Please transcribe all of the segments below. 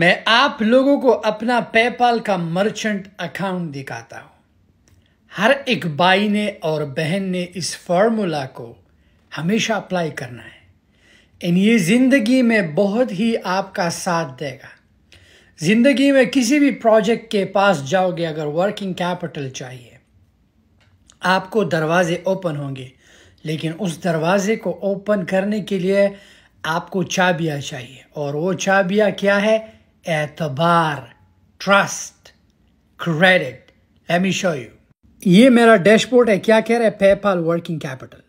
मैं आप लोगों को अपना पेपाल का मर्चेंट अकाउंट दिखाता हूँ हर एक भाई ने और बहन ने इस फार्मूला को हमेशा अप्लाई करना है इन ये ज़िंदगी में बहुत ही आपका साथ देगा ज़िंदगी में किसी भी प्रोजेक्ट के पास जाओगे अगर वर्किंग कैपिटल चाहिए आपको दरवाजे ओपन होंगे लेकिन उस दरवाजे को ओपन करने के लिए आपको चाबियां चाहिए और वो चाबियां क्या है एतबार trust credit let me show you ये मेरा डैशबोर्ड है क्या कह रहा है पेपाल वर्किंग कैपिटल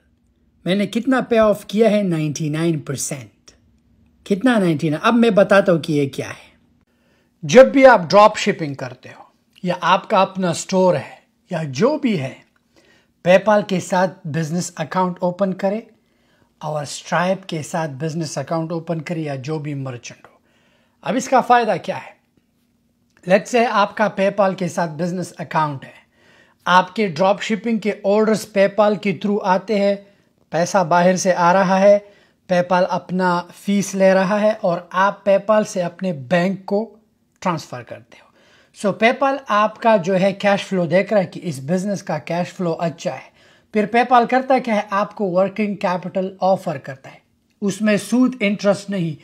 मैंने कितना पे ऑफ किया है 99 परसेंट कितना 99 अब मैं बताता हूँ कि ये क्या है जब भी आप ड्रॉप शिपिंग करते हो या आपका अपना स्टोर है या जो भी है पेपाल के साथ बिजनेस अकाउंट ओपन करें और स्ट्राइप के साथ बिजनेस अकाउंट ओपन करें या जो भी मर्चेंट हो अब इसका फ़ायदा क्या है लेट्स से आपका पेपाल के साथ बिजनेस अकाउंट है आपके ड्रॉप शिपिंग के ऑर्डर्स पेपाल के थ्रू आते हैं पैसा बाहर से आ रहा है पेपाल अपना फीस ले रहा है और आप पेपाल से अपने बैंक को ट्रांसफ़र करते हो सो so, पेपाल आपका जो है कैश फ्लो देख रहा है कि इस बिज़नेस का कैश फ्लो अच्छा है फिर पेपाल करता क्या है आपको वर्किंग कैपिटल ऑफर करता है उसमें सूद इंटरेस्ट नहीं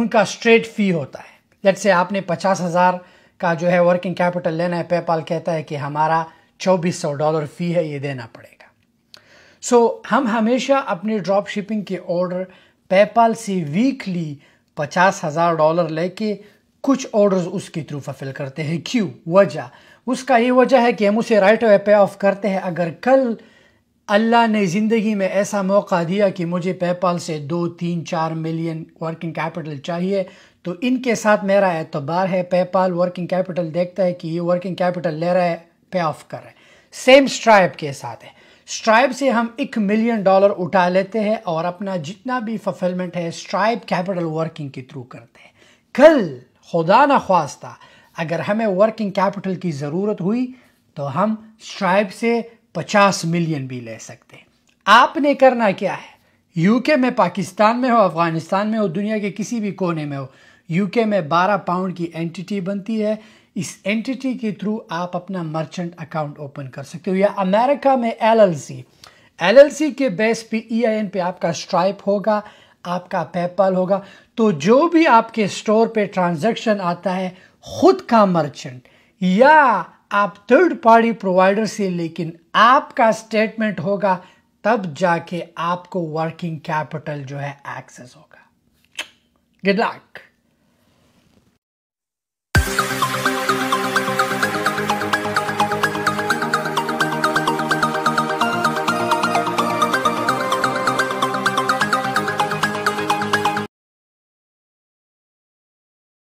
उनका स्ट्रेट फी होता है लेट से आपने पचास हज़ार का जो है वर्किंग कैपिटल लेना है पेपाल कहता है कि हमारा चौबीस सौ डॉलर फ़ी है ये देना पड़ेगा सो so, हम हमेशा अपने ड्रॉप शिपिंग के ऑर्डर पेपाल से वीकली पचास हज़ार डॉलर लेके कुछ ऑर्डर्स उसके थ्रू फफिल करते हैं क्यों वजह उसका ये वजह है कि हम उसे राइट वे पे ऑफ करते हैं अगर कल अल्लाह ने ज़िंदगी में ऐसा मौका दिया कि मुझे पेपाल से दो तीन चार मिलियन वर्किंग कैपिटल चाहिए तो इनके साथ मेरा एतबार है पेपाल वर्किंग कैपिटल देखता है कि ये वर्किंग कैपिटल ले रहा है पे ऑफ कर रहा है सेम स्ट्राइप के साथ है स्ट्राइप से हम एक मिलियन डॉलर उठा लेते हैं और अपना जितना भी फफिलमेंट है स्ट्राइप कैपिटल वर्किंग के थ्रू करते हैं कल खुदा ना ख्वास्ता अगर हमें वर्किंग कैपिटल की ज़रूरत हुई तो हम स्ट्राइप से पचास मिलियन भी ले सकते हैं आपने करना क्या है यूके में पाकिस्तान में हो अफ़गानिस्तान में हो दुनिया के किसी भी कोने में हो यूके में 12 पाउंड की एंटिटी बनती है इस एंटिटी के थ्रू आप अपना मर्चेंट अकाउंट ओपन कर सकते हो या अमेरिका में एलएलसी एलएलसी के बेस पे ईआईएन e पे आपका स्ट्राइप होगा आपका पेपल होगा तो जो भी आपके स्टोर पे ट्रांजैक्शन आता है खुद का मर्चेंट या आप थर्ड पार्टी प्रोवाइडर से लेकिन आपका स्टेटमेंट होगा तब जाके आपको वर्किंग कैपिटल जो है एक्सेस होगा गुड लक